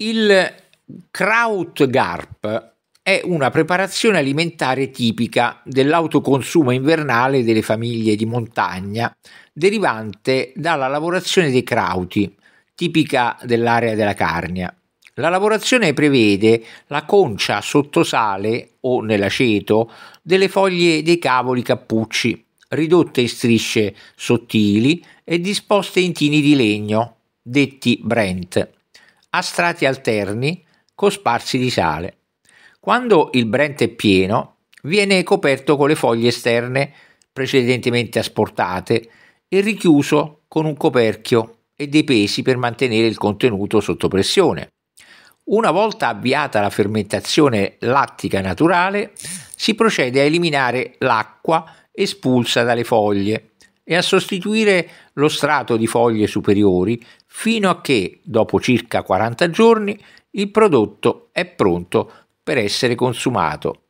Il Krautgarp è una preparazione alimentare tipica dell'autoconsumo invernale delle famiglie di montagna, derivante dalla lavorazione dei crauti, tipica dell'area della Carnia. La lavorazione prevede la concia sottosale o nell'aceto delle foglie dei cavoli cappucci, ridotte in strisce sottili e disposte in tini di legno, detti Brent a strati alterni cosparsi di sale. Quando il Brent è pieno, viene coperto con le foglie esterne precedentemente asportate e richiuso con un coperchio e dei pesi per mantenere il contenuto sotto pressione. Una volta avviata la fermentazione lattica naturale, si procede a eliminare l'acqua espulsa dalle foglie e a sostituire lo strato di foglie superiori fino a che, dopo circa 40 giorni, il prodotto è pronto per essere consumato